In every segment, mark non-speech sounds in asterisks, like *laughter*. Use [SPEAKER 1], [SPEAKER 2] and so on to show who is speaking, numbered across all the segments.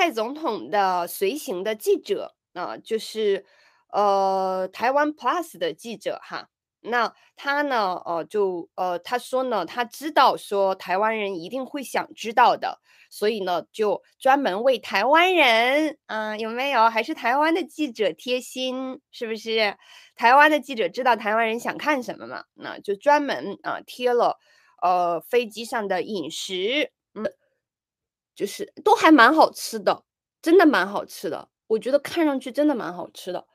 [SPEAKER 1] 蔡总统的随行的记者啊，就是呃台湾 Plus 的记者哈，那他呢呃就呃他说呢，他知道说台湾人一定会想知道的，所以呢就专门为台湾人，嗯有没有？还是台湾的记者贴心，是不是？台湾的记者知道台湾人想看什么嘛？那就专门啊贴了呃飞机上的饮食，嗯。就是都还蛮好吃的，真的蛮好吃的。我觉得看上去真的蛮好吃的。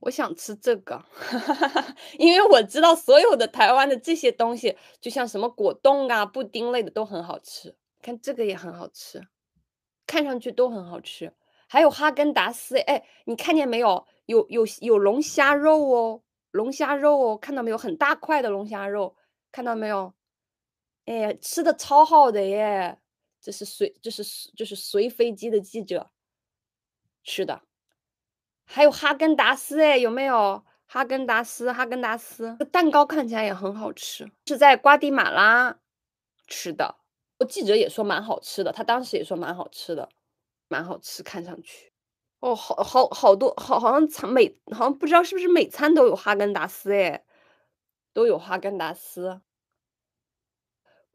[SPEAKER 1] 我想吃这个，*laughs* 因为我知道所有的台湾的这些东西，就像什么果冻啊、布丁类的都很好吃。看这个也很好吃，看上去都很好吃。还有哈根达斯，哎，你看见没有？有有有龙虾肉哦，龙虾肉，哦，看到没有？很大块的龙虾肉，看到没有？哎，吃的超好的耶！这是随这是这是随飞机的记者吃的，还有哈根达斯哎，有没有哈根达斯？哈根达斯蛋糕看起来也很好吃，是在瓜地马拉吃的。我记者也说蛮好吃的，他当时也说蛮好吃的，蛮好吃，看上去哦，好好好多好，好像每好像不知道是不是每餐都有哈根达斯哎，都有哈根达斯。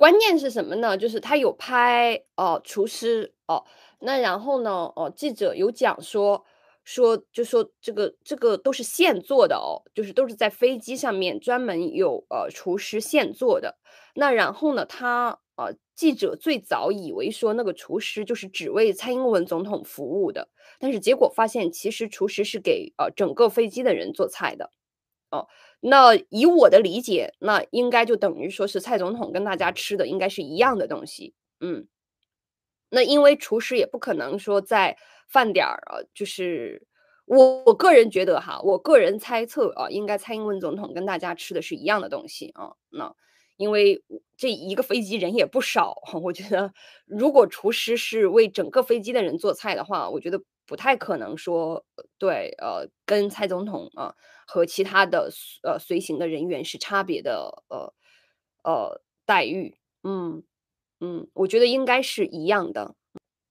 [SPEAKER 1] 关键是什么呢？就是他有拍哦，厨师哦，那然后呢哦，记者有讲说说就说这个这个都是现做的哦，就是都是在飞机上面专门有呃厨师现做的。那然后呢，他呃记者最早以为说那个厨师就是只为蔡英文总统服务的，但是结果发现其实厨师是给呃整个飞机的人做菜的哦。那以我的理解，那应该就等于说是蔡总统跟大家吃的应该是一样的东西，嗯，那因为厨师也不可能说在饭点儿，呃，就是我我个人觉得哈，我个人猜测啊，应该蔡英文总统跟大家吃的是一样的东西啊，那因为这一个飞机人也不少，*laughs* 我觉得如果厨师是为整个飞机的人做菜的话，我觉得不太可能说对，呃，跟蔡总统啊。和其他的呃随行的人员是差别的呃呃待遇，嗯嗯，我觉得应该是一样的，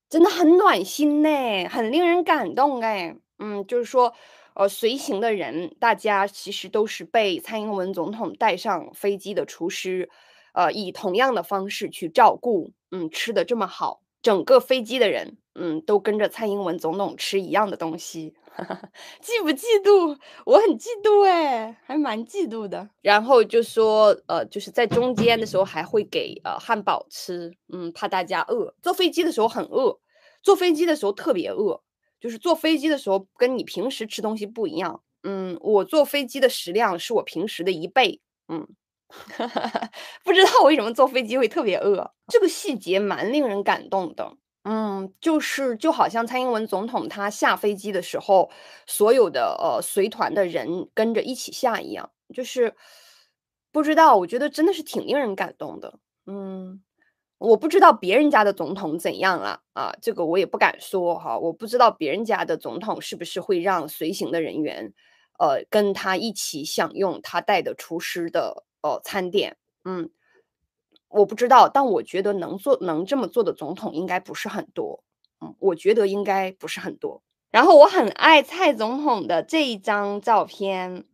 [SPEAKER 1] 真的很暖心呢，很令人感动哎，嗯，就是说呃随行的人，大家其实都是被蔡英文总统带上飞机的厨师，呃以同样的方式去照顾，嗯，吃的这么好，整个飞机的人。嗯，都跟着蔡英文总统吃一样的东西，*laughs* 嫉不嫉妒？我很嫉妒哎，还蛮嫉妒的。然后就说，呃，就是在中间的时候还会给呃汉堡吃，嗯，怕大家饿。坐飞机的时候很饿，坐飞机的时候特别饿，就是坐飞机的时候跟你平时吃东西不一样。嗯，我坐飞机的食量是我平时的一倍。嗯，*laughs* 不知道为什么坐飞机会特别饿，这个细节蛮令人感动的。嗯，就是就好像蔡英文总统他下飞机的时候，所有的呃随团的人跟着一起下一样，就是不知道，我觉得真的是挺令人感动的。嗯，我不知道别人家的总统怎样了啊，这个我也不敢说哈。我不知道别人家的总统是不是会让随行的人员，呃，跟他一起享用他带的厨师的呃餐点。嗯。我不知道，但我觉得能做能这么做的总统应该不是很多。嗯，我觉得应该不是很多。然后我很爱蔡总统的这一张照片，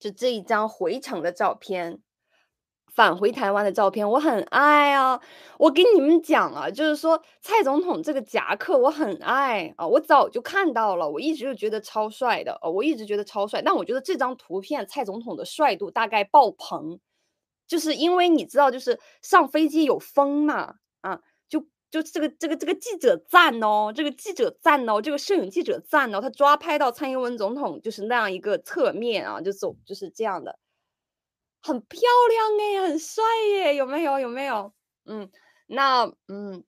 [SPEAKER 1] 就这一张回程的照片，返回台湾的照片，我很爱啊！我跟你们讲啊，就是说蔡总统这个夹克我很爱啊，我早就看到了，我一直就觉得超帅的啊，我一直觉得超帅。但我觉得这张图片蔡总统的帅度大概爆棚。就是因为你知道，就是上飞机有风嘛，啊，就就这个这个这个记者赞哦，这个记者赞哦，这个摄影记者赞哦，他抓拍到蔡英文总统就是那样一个侧面啊，就走就是这样的，很漂亮哎，很帅耶，有没有有没有？嗯，那嗯，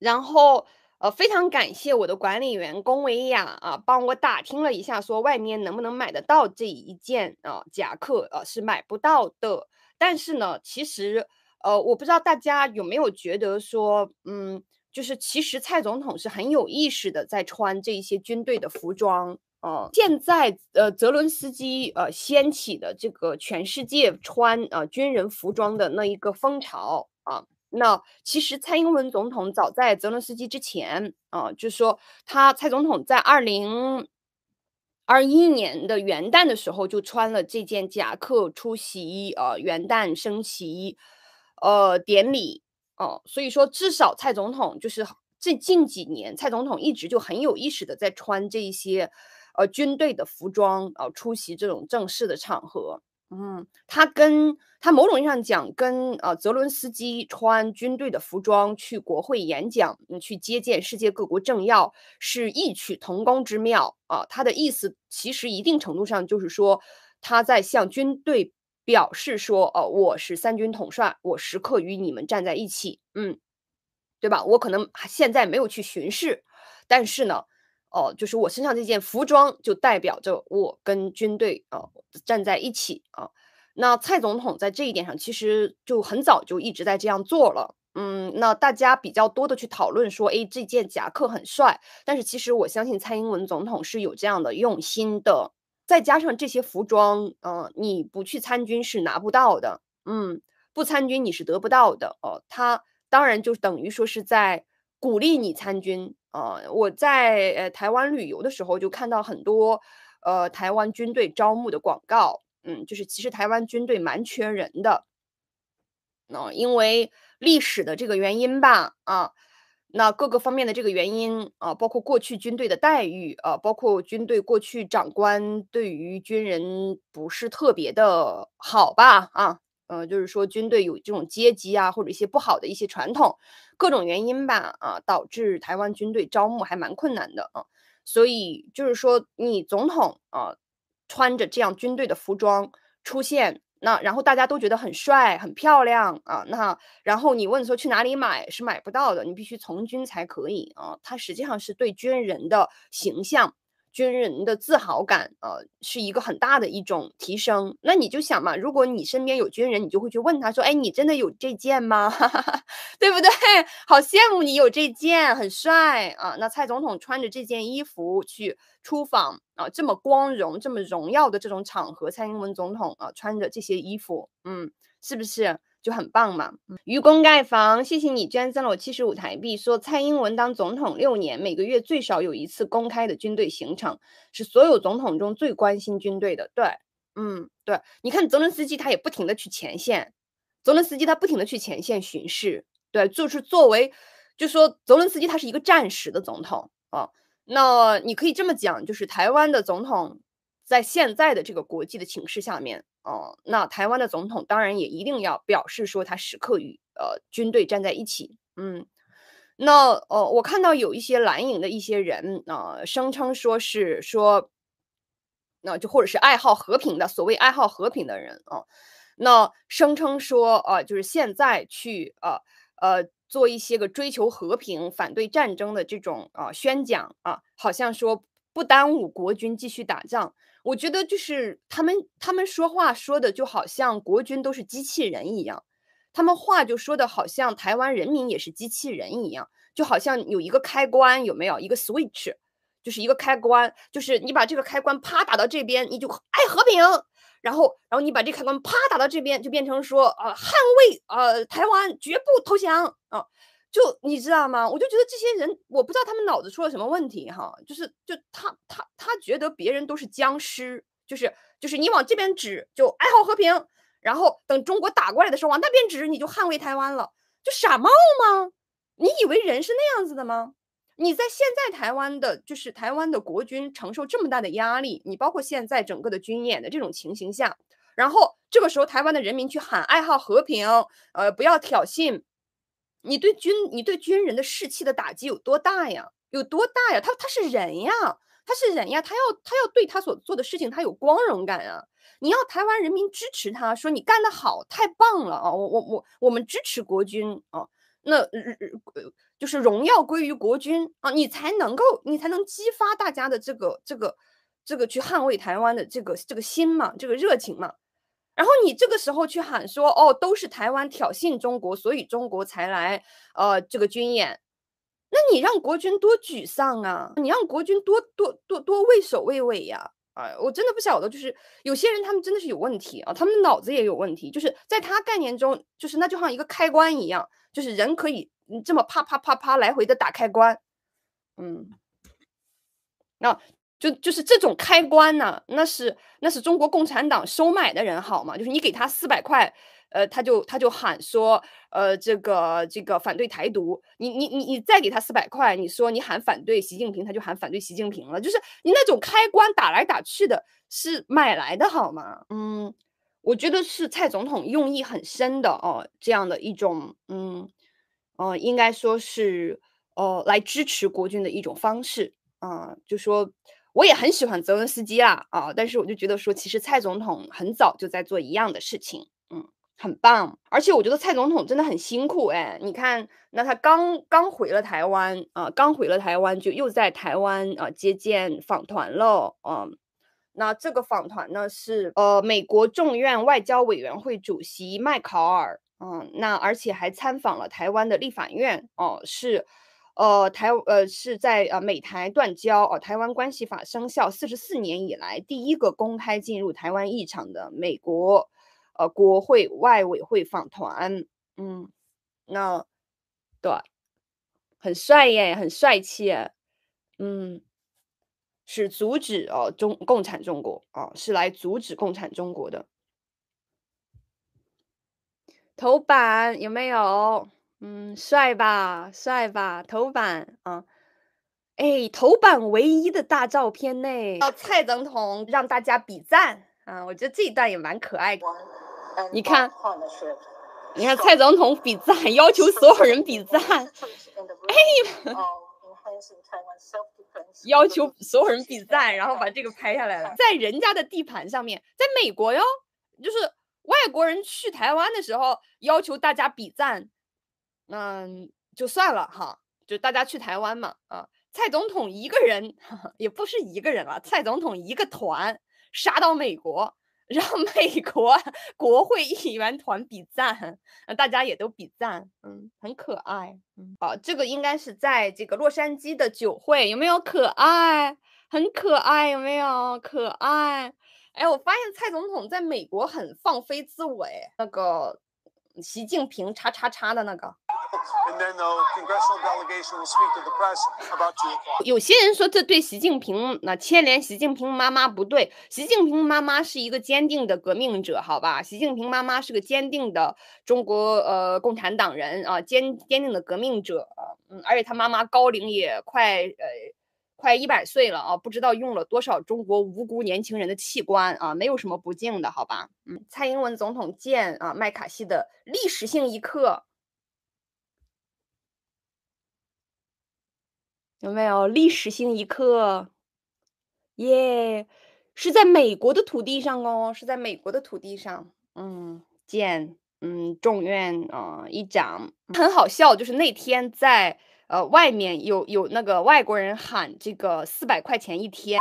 [SPEAKER 1] 然后呃，非常感谢我的管理员龚维亚啊，帮我打听了一下，说外面能不能买得到这一件啊夹克啊是买不到的。但是呢，其实，呃，我不知道大家有没有觉得说，嗯，就是其实蔡总统是很有意识的在穿这一些军队的服装啊。现在，呃，泽伦斯基呃掀起的这个全世界穿呃军人服装的那一个风潮啊，那其实蔡英文总统早在泽伦斯基之前啊，就说他蔡总统在二零。二一年的元旦的时候，就穿了这件夹克出席呃元旦升旗，呃典礼，哦，所以说至少蔡总统就是这近几年，蔡总统一直就很有意识的在穿这些呃军队的服装啊出席这种正式的场合。嗯，他跟他某种意义上讲，跟呃泽伦斯基穿军队的服装去国会演讲，嗯，去接见世界各国政要，是异曲同工之妙啊。他的意思其实一定程度上就是说，他在向军队表示说，哦，我是三军统帅，我时刻与你们站在一起，嗯，对吧？我可能现在没有去巡视，但是呢。哦，就是我身上这件服装就代表着我跟军队啊站在一起啊。那蔡总统在这一点上其实就很早就一直在这样做了。嗯，那大家比较多的去讨论说，哎，这件夹克很帅。但是其实我相信蔡英文总统是有这样的用心的。再加上这些服装，嗯，你不去参军是拿不到的。嗯，不参军你是得不到的。哦，他当然就等于说是在鼓励你参军。呃，我在呃台湾旅游的时候，就看到很多，呃，台湾军队招募的广告，嗯，就是其实台湾军队蛮缺人的，那因为历史的这个原因吧，啊，那各个方面的这个原因啊，包括过去军队的待遇啊，包括军队过去长官对于军人不是特别的好吧，啊。呃，就是说军队有这种阶级啊，或者一些不好的一些传统，各种原因吧，啊，导致台湾军队招募还蛮困难的啊。所以就是说，你总统啊，穿着这样军队的服装出现，那然后大家都觉得很帅很漂亮啊。那然后你问说去哪里买是买不到的，你必须从军才可以啊。它实际上是对军人的形象。军人的自豪感，呃，是一个很大的一种提升。那你就想嘛，如果你身边有军人，你就会去问他说，哎，你真的有这件吗？*laughs* 对不对？*laughs* 好羡慕你有这件，很帅啊！那蔡总统穿着这件衣服去出访啊，这么光荣、这么荣耀的这种场合，蔡英文总统啊穿着这些衣服，嗯，是不是？就很棒嘛！愚公盖房，谢谢你捐赠了我七十五台币。说蔡英文当总统六年，每个月最少有一次公开的军队行程，是所有总统中最关心军队的。对，嗯，对，你看泽连斯基他也不停的去前线，泽连斯基他不停的去前线巡视。对，就是作为，就说泽连斯基他是一个战时的总统啊。那你可以这么讲，就是台湾的总统在现在的这个国际的情势下面。哦，那台湾的总统当然也一定要表示说，他时刻与呃军队站在一起。嗯，那呃，我看到有一些蓝营的一些人啊，声称说是说，那就或者是爱好和平的所谓爱好和平的人啊，那声称说啊，就是现在去呃呃做一些个追求和平、反对战争的这种啊宣讲啊，好像说不耽误国军继续打仗。我觉得就是他们，他们说话说的就好像国军都是机器人一样，他们话就说的好像台湾人民也是机器人一样，就好像有一个开关，有没有一个 switch，就是一个开关，就是你把这个开关啪打到这边，你就爱和平，然后，然后你把这开关啪打到这边，就变成说啊，捍卫啊台湾绝不投降啊。就你知道吗？我就觉得这些人，我不知道他们脑子出了什么问题哈。就是，就他他他觉得别人都是僵尸，就是就是你往这边指，就爱好和平，然后等中国打过来的时候，往那边指，你就捍卫台湾了，就傻帽吗？你以为人是那样子的吗？你在现在台湾的，就是台湾的国军承受这么大的压力，你包括现在整个的军演的这种情形下，然后这个时候台湾的人民去喊爱好和平，呃，不要挑衅。你对军，你对军人的士气的打击有多大呀？有多大呀？他他是人呀，他是人呀，他要他要对他所做的事情，他有光荣感啊！你要台湾人民支持他，说你干得好，太棒了啊！我我我我们支持国军啊，那就是荣耀归于国军啊，你才能够，你才能激发大家的这个这个这个去捍卫台湾的这个这个心嘛，这个热情嘛。然后你这个时候去喊说，哦，都是台湾挑衅中国，所以中国才来，呃，这个军演，那你让国军多沮丧啊！你让国军多多多多畏首畏尾呀！啊，我真的不晓得，就是有些人他们真的是有问题啊，他们的脑子也有问题，就是在他概念中，就是那就像一个开关一样，就是人可以这么啪啪啪啪来回的打开关，嗯，那。就就是这种开关呢，那是那是中国共产党收买的人好吗？就是你给他四百块，呃，他就他就喊说，呃，这个这个反对台独。你你你你再给他四百块，你说你喊反对习近平，他就喊反对习近平了。就是你那种开关打来打去的，是买来的好吗？嗯，我觉得是蔡总统用意很深的哦，这样的一种嗯，呃，应该说是呃，来支持国军的一种方式啊，就说。我也很喜欢泽文斯基啊，啊！但是我就觉得说，其实蔡总统很早就在做一样的事情，嗯，很棒。而且我觉得蔡总统真的很辛苦，哎，你看，那他刚刚回了台湾啊，刚回了台湾就又在台湾啊接见访团了，嗯，那这个访团呢是呃美国众院外交委员会主席麦考尔，嗯，那而且还参访了台湾的立法院，哦，是。呃，台呃是在呃美台断交，哦，台湾关系法生效四十四年以来第一个公开进入台湾议场的美国，呃，国会外委会访团，嗯，那对，很帅耶，很帅气，嗯，是阻止哦中共产中国啊，是来阻止共产中国的，头版有没有？嗯，帅吧，帅吧，头版啊！哎，头版唯一的大照片呢。哦，蔡总统让大家比赞啊！我觉得这一段也蛮可爱的。你看，你看蔡总统比赞，要求所有人比赞。*laughs* 哎 *laughs* *laughs* 要求所有人比赞，然后把这个拍下来了。在人家的地盘上面，在美国哟，就是外国人去台湾的时候，要求大家比赞。那就算了哈，就大家去台湾嘛啊！蔡总统一个人 *laughs* 也不是一个人了，蔡总统一个团杀到美国，让 *laughs* 美国 *laughs* 国会议员团比赞，大家也都比赞，嗯，很可爱。啊，这个应该是在这个洛杉矶的酒会，有没有可爱？很可爱，有没有可爱？哎，我发现蔡总统在美国很放飞自我，哎，那个习近平叉叉叉的那个。and then the congressional delegation will speak to the press about to the p a r 有些人说这对习近平那牵连习近平妈妈不对习近平妈妈是一个坚定的革命者好吧习近平妈妈是个坚定的中国呃共产党人啊坚坚定的革命者嗯而且他妈妈高龄也快呃快一百岁了啊不知道用了多少中国无辜年轻人的器官啊没有什么不敬的好吧嗯蔡英文总统见啊麦卡锡的历史性一刻有没有历史性一刻？耶，是在美国的土地上哦，是在美国的土地上。嗯，见，嗯，众院，嗯，议长，很好笑，就是那天在呃外面有有那个外国人喊这个四百块钱一天。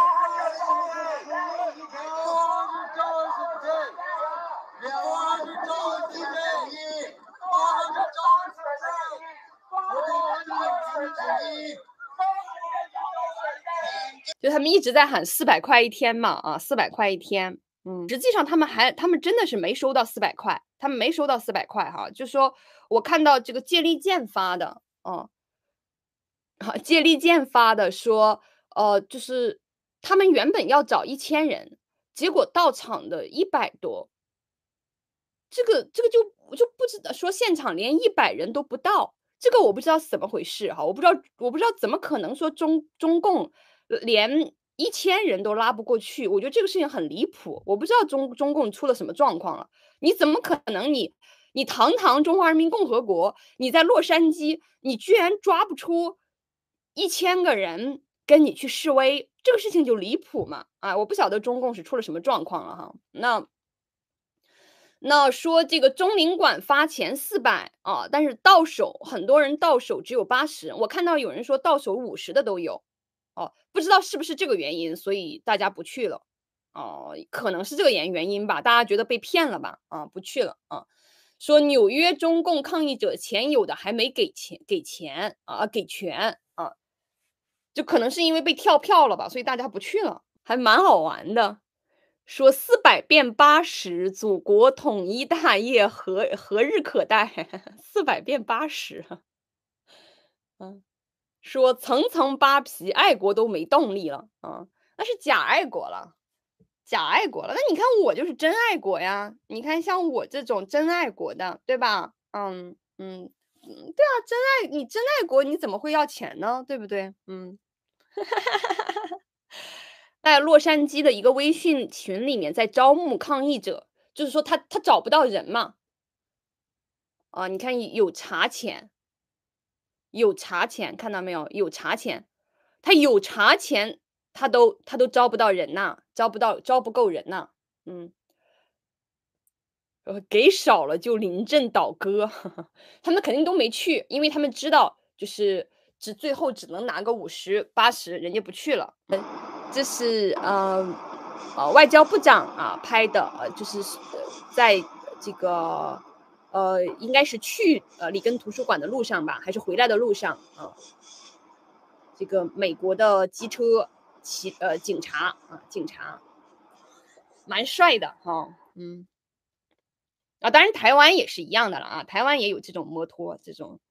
[SPEAKER 1] 就他们一直在喊四百块一天嘛，啊，四百块一天，嗯，实际上他们还他们真的是没收到四百块，他们没收到四百块哈，就说我看到这个借力剑发的，嗯，好借力剑发的说，呃，就是他们原本要找一千人，结果到场的一百多，这个这个就我就不知道说现场连一百人都不到，这个我不知道怎么回事哈，我不知道我不知道怎么可能说中中共。连一千人都拉不过去，我觉得这个事情很离谱。我不知道中中共出了什么状况了。你怎么可能你你堂堂中华人民共和国，你在洛杉矶，你居然抓不出一千个人跟你去示威，这个事情就离谱嘛？啊，我不晓得中共是出了什么状况了哈。那那说这个中领馆发钱四百啊，但是到手很多人到手只有八十，我看到有人说到手五十的都有。哦，不知道是不是这个原因，所以大家不去了。哦，可能是这个原原因吧，大家觉得被骗了吧？啊，不去了。啊，说纽约中共抗议者钱有的还没给钱给钱啊给全啊，就可能是因为被跳票了吧，所以大家不去了。还蛮好玩的，说四百变八十，祖国统一大业何何日可待？*laughs* 四百变八十，*laughs* 嗯。说层层扒皮，爱国都没动力了啊！那是假爱国了，假爱国了。那你看我就是真爱国呀！你看像我这种真爱国的，对吧？嗯嗯对啊，真爱你，真爱国，你怎么会要钱呢？对不对？嗯。在洛杉矶的一个微信群里面，在招募抗议者，就是说他他找不到人嘛。啊，你看有查钱。有茶钱，看到没有？有茶钱，他有茶钱，他都他都招不到人呐，招不到招不够人呐。嗯，呃，给少了就临阵倒戈，*laughs* 他们肯定都没去，因为他们知道，就是只最后只能拿个五十八十，人家不去了。这是呃呃外交部长啊拍的，呃，就是在这个。呃，应该是去呃里根图书馆的路上吧，还是回来的路上啊？这个美国的机车骑呃警察啊，警察蛮帅的哈，嗯，啊，当然台湾也是一样的了啊，台湾也有这种摩托这种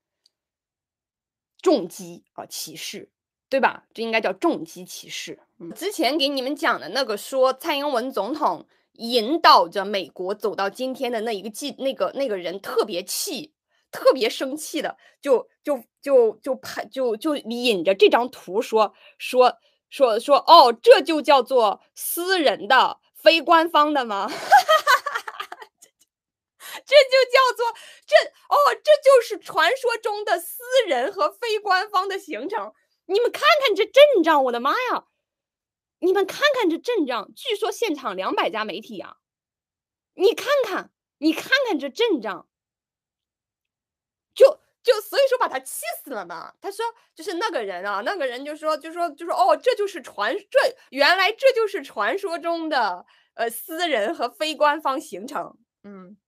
[SPEAKER 1] 重机啊骑士，对吧？这应该叫重机骑士。之前给你们讲的那个说蔡英文总统。引导着美国走到今天的那一个季，那个那个人特别气，特别生气的，就就就就拍就就引着这张图说说说说，哦，这就叫做私人的、非官方的吗？*laughs* 这就叫做这哦，这就是传说中的私人和非官方的行程。你们看看这阵仗，我的妈呀！你们看看这阵仗，据说现场两百家媒体啊！你看看，你看看这阵仗，就就所以说把他气死了嘛。他说，就是那个人啊，那个人就说，就说，就说，哦，这就是传，这原来这就是传说中的呃私人和非官方行程。嗯，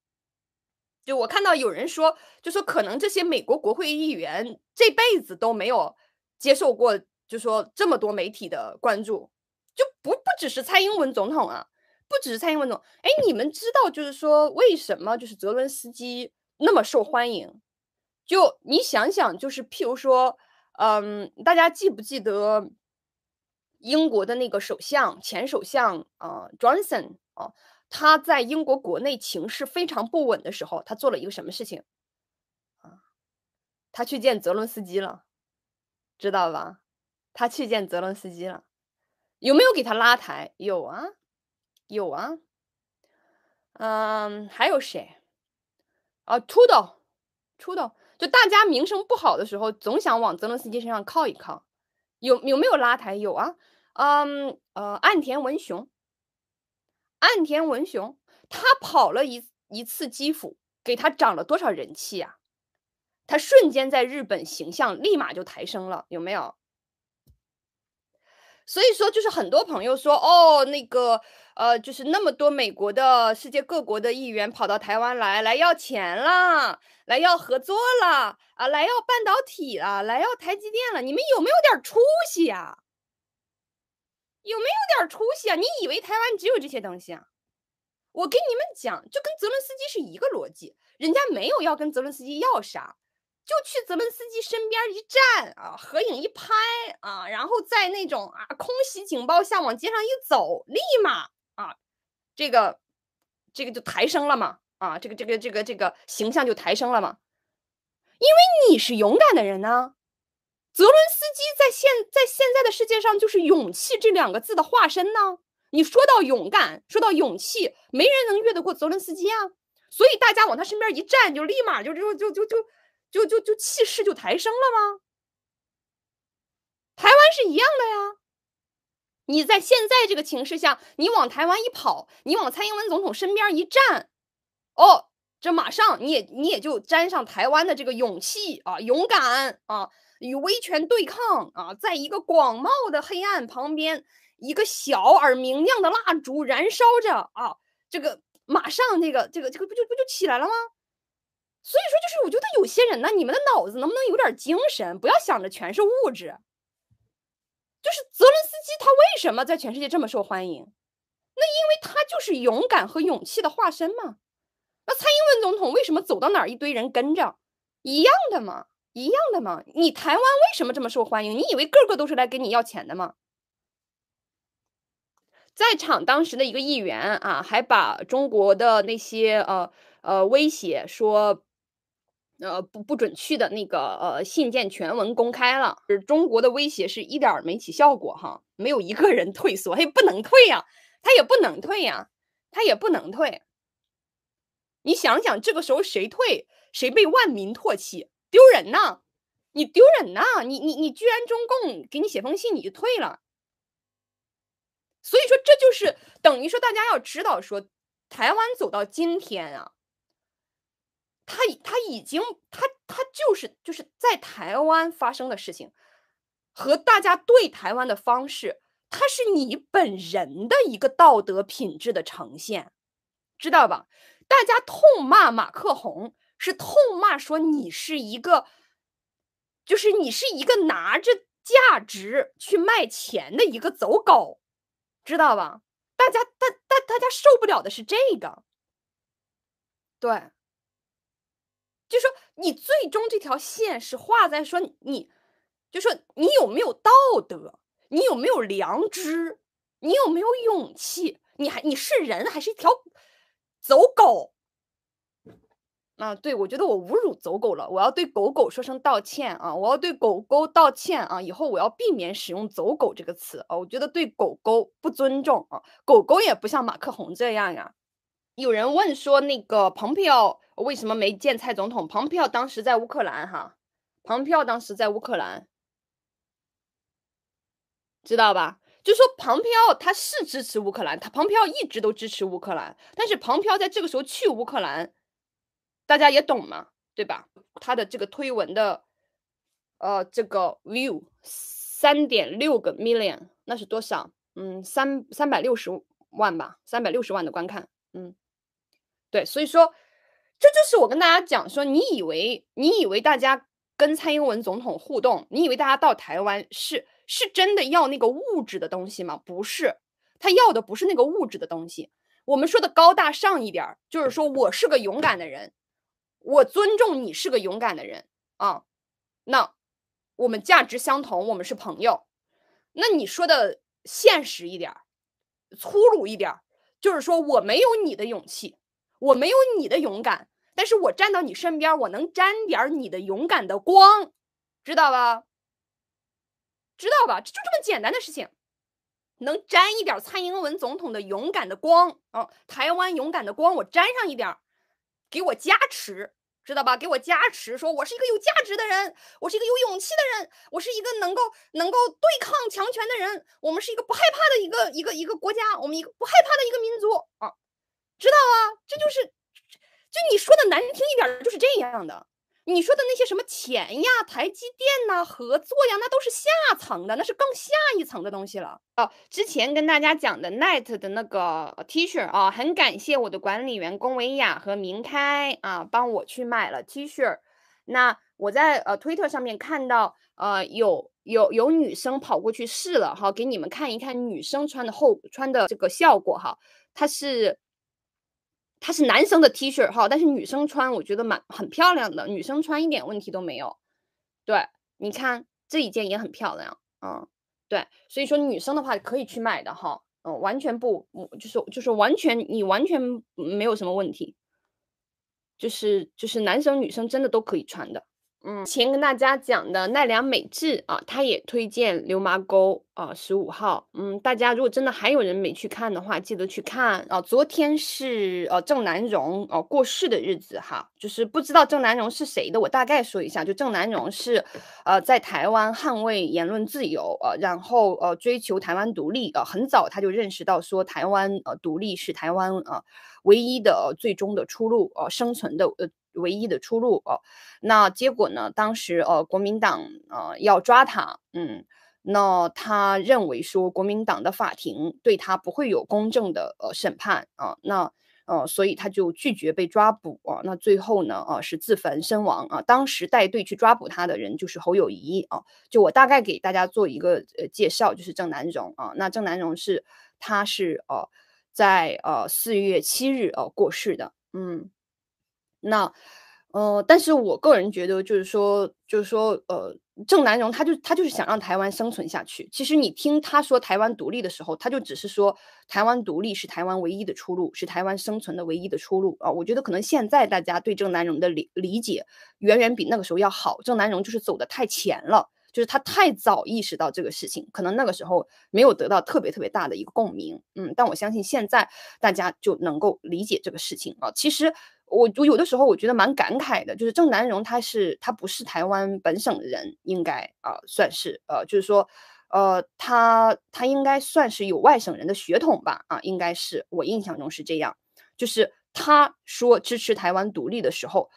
[SPEAKER 1] 就我看到有人说，就说可能这些美国国会议员这辈子都没有接受过，就说这么多媒体的关注。就不不只是蔡英文总统啊，不只是蔡英文总。哎，你们知道，就是说为什么就是泽伦斯基那么受欢迎？就你想想，就是譬如说，嗯，大家记不记得英国的那个首相、前首相啊 Johnson 啊？他在英国国内情势非常不稳的时候，他做了一个什么事情啊？他去见泽伦斯基了，知道吧？他去见泽伦斯基了。有没有给他拉抬？有啊，有啊。嗯，还有谁？啊，秃头，秃头，就大家名声不好的时候，总想往泽连斯基身上靠一靠。有有没有拉抬？有啊。嗯呃，岸田文雄，岸田文雄，他跑了一一次基辅，给他涨了多少人气啊？他瞬间在日本形象立马就抬升了，有没有？所以说，就是很多朋友说，哦，那个，呃，就是那么多美国的世界各国的议员跑到台湾来，来要钱啦，来要合作啦，啊，来要半导体啦，来要台积电了，你们有没有点出息呀？有没有点出息啊？你以为台湾只有这些东西啊？我跟你们讲，就跟泽伦斯基是一个逻辑，人家没有要跟泽伦斯基要啥。就去泽伦斯基身边一站啊，合影一拍啊，然后在那种啊空袭警报下往街上一走，立马啊，这个这个就抬升了嘛啊，这个这个这个这个形象就抬升了嘛，因为你是勇敢的人呢。泽伦斯基在现在现在的世界上就是勇气这两个字的化身呢。你说到勇敢，说到勇气，没人能越得过泽伦斯基啊。所以大家往他身边一站，就立马就就就就就。就就就气势就抬升了吗？台湾是一样的呀。你在现在这个情势下，你往台湾一跑，你往蔡英文总统身边一站，哦，这马上你也你也就沾上台湾的这个勇气啊、勇敢啊，与威权对抗啊，在一个广袤的黑暗旁边，一个小而明亮的蜡烛燃烧着啊，这个马上这个这个这个不就不就起来了吗？所以说，就是我觉得有些人呢，你们的脑子能不能有点精神？不要想着全是物质。就是泽伦斯基他为什么在全世界这么受欢迎？那因为他就是勇敢和勇气的化身嘛。那蔡英文总统为什么走到哪儿一堆人跟着？一样的嘛，一样的嘛。你台湾为什么这么受欢迎？你以为个个都是来跟你要钱的吗？在场当时的一个议员啊，还把中国的那些呃呃威胁说。呃，不不准去的那个呃信件全文公开了，是中国的威胁是一点没起效果哈，没有一个人退缩，他 *laughs* 也不能退呀，他也不能退呀，他也不能退。你想想，这个时候谁退，谁被万民唾弃，丢人呐！你丢人呐！你你你居然中共给你写封信你就退了。所以说，这就是等于说大家要知道说，台湾走到今天啊。他他已经他他就是就是在台湾发生的事情和大家对台湾的方式，他是你本人的一个道德品质的呈现，知道吧？大家痛骂马克宏是痛骂说你是一个，就是你是一个拿着价值去卖钱的一个走狗，知道吧？大家大大大家受不了的是这个，对。就说你最终这条线是画在说你，就说你有没有道德，你有没有良知，你有没有勇气？你还你是人还是一条走狗？啊，对我觉得我侮辱走狗了，我要对狗狗说声道歉啊，我要对狗狗道歉啊，以后我要避免使用走狗这个词啊，我觉得对狗狗不尊重啊，狗狗也不像马克宏这样啊。有人问说那个蓬佩奥。我为什么没见蔡总统？蓬皮奥当时在乌克兰，哈，蓬皮奥当时在乌克兰，知道吧？就说蓬皮奥他是支持乌克兰，他蓬皮奥一直都支持乌克兰，但是蓬皮奥在这个时候去乌克兰，大家也懂嘛，对吧？他的这个推文的，呃，这个 view 三点六个 million，那是多少？嗯，三三百六十万吧，三百六十万的观看，嗯，对，所以说。这就是我跟大家讲说，你以为你以为大家跟蔡英文总统互动，你以为大家到台湾是是真的要那个物质的东西吗？不是，他要的不是那个物质的东西。我们说的高大上一点，就是说我是个勇敢的人，我尊重你是个勇敢的人啊。那我们价值相同，我们是朋友。那你说的现实一点，粗鲁一点，就是说我没有你的勇气。我没有你的勇敢，但是我站到你身边，我能沾点你的勇敢的光，知道吧？知道吧？就这么简单的事情，能沾一点蔡英文总统的勇敢的光啊，台湾勇敢的光，我沾上一点，给我加持，知道吧？给我加持，说我是一个有价值的人，我是一个有勇气的人，我是一个能够能够对抗强权的人，我们是一个不害怕的一个一个一个国家，我们一个不害怕的一个民族啊。知道啊，这就是，就你说的难听一点，就是这样的。你说的那些什么钱呀、台积电呐、合作呀，那都是下层的，那是更下一层的东西了。哦，之前跟大家讲的 NET 的那个 T 恤啊，很感谢我的管理员龚维雅和明开啊，帮我去买了 T 恤。那我在呃推特上面看到，呃，有有有女生跑过去试了哈，给你们看一看女生穿的后穿的这个效果哈，它是。它是男生的 T 恤哈，但是女生穿我觉得蛮很漂亮的，女生穿一点问题都没有。对你看这一件也很漂亮，嗯，对，所以说女生的话可以去买的哈，嗯，完全不，就是就是完全你完全没有什么问题，就是就是男生女生真的都可以穿的。嗯，前跟大家讲的奈良美智啊，他也推荐《流麻沟》啊，十五号。嗯，大家如果真的还有人没去看的话，记得去看啊。昨天是呃郑南榕哦过世的日子哈，就是不知道郑南榕是谁的，我大概说一下，就郑南榕是呃在台湾捍卫言论自由呃，然后呃追求台湾独立呃，很早他就认识到说台湾呃独立是台湾啊唯一的最终的出路呃，生存的呃。唯一的出路哦，那结果呢？当时呃，国民党呃要抓他，嗯，那他认为说国民党的法庭对他不会有公正的呃审判啊，那呃，所以他就拒绝被抓捕啊。那最后呢啊，是自焚身亡啊。当时带队去抓捕他的人就是侯友谊啊。就我大概给大家做一个呃介绍，就是郑南荣啊。那郑南荣是他是呃在呃四月七日呃过世的，嗯。那，呃，但是我个人觉得，就是说，就是说，呃，郑南荣他就他就是想让台湾生存下去。其实你听他说台湾独立的时候，他就只是说台湾独立是台湾唯一的出路，是台湾生存的唯一的出路啊。我觉得可能现在大家对郑南荣的理理解远远比那个时候要好。郑南荣就是走的太前了。就是他太早意识到这个事情，可能那个时候没有得到特别特别大的一个共鸣，嗯，但我相信现在大家就能够理解这个事情啊。其实我我有的时候我觉得蛮感慨的，就是郑南荣他是他不是台湾本省人，应该啊算是呃就是说呃他他应该算是有外省人的血统吧啊，应该是我印象中是这样，就是他说支持台湾独立的时候。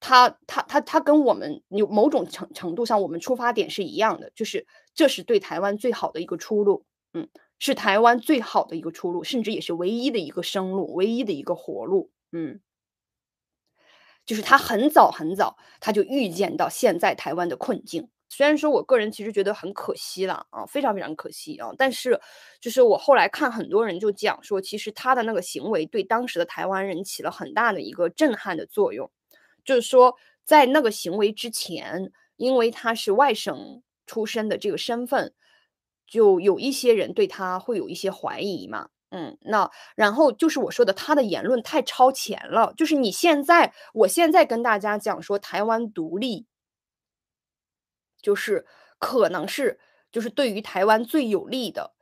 [SPEAKER 1] 他他他他跟我们有某种程程度上，我们出发点是一样的，就是这是对台湾最好的一个出路，嗯，是台湾最好的一个出路，甚至也是唯一的一个生路，唯一的一个活路，嗯，就是他很早很早他就预见到现在台湾的困境。虽然说我个人其实觉得很可惜了啊，非常非常可惜啊，但是就是我后来看很多人就讲说，其实他的那个行为对当时的台湾人起了很大的一个震撼的作用。就是说，在那个行为之前，因为他是外省出身的这个身份，就有一些人对他会有一些怀疑嘛。嗯，那然后就是我说的，他的言论太超前了，就是你现在，我现在跟大家讲说台湾独立，就是可能是就是对于台湾最有利的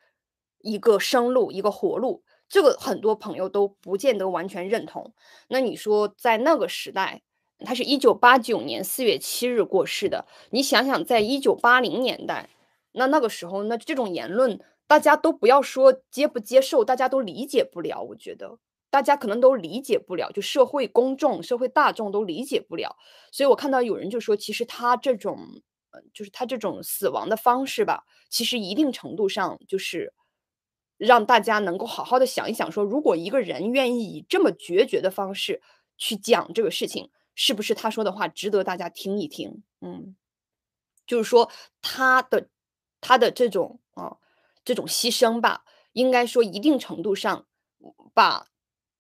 [SPEAKER 1] 一个生路、一个活路。这个很多朋友都不见得完全认同。那你说在那个时代？他是一九八九年四月七日过世的。你想想，在一九八零年代，那那个时候，那这种言论，大家都不要说接不接受，大家都理解不了。我觉得大家可能都理解不了，就社会公众、社会大众都理解不了。所以我看到有人就说，其实他这种，就是他这种死亡的方式吧，其实一定程度上就是让大家能够好好的想一想，说如果一个人愿意以这么决绝的方式去讲这个事情。是不是他说的话值得大家听一听？嗯，就是说他的他的这种啊这种牺牲吧，应该说一定程度上把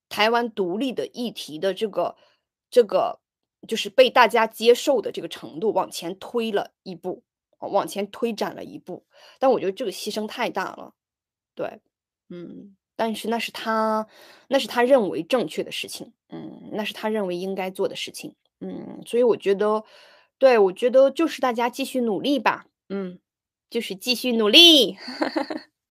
[SPEAKER 1] 台湾独立的议题的这个这个就是被大家接受的这个程度往前推了一步，往前推展了一步。但我觉得这个牺牲太大了，对，嗯。但是那是他，那是他认为正确的事情，嗯，那是他认为应该做的事情，嗯，所以我觉得，对我觉得就是大家继续努力吧，嗯，就是继续努力。*laughs*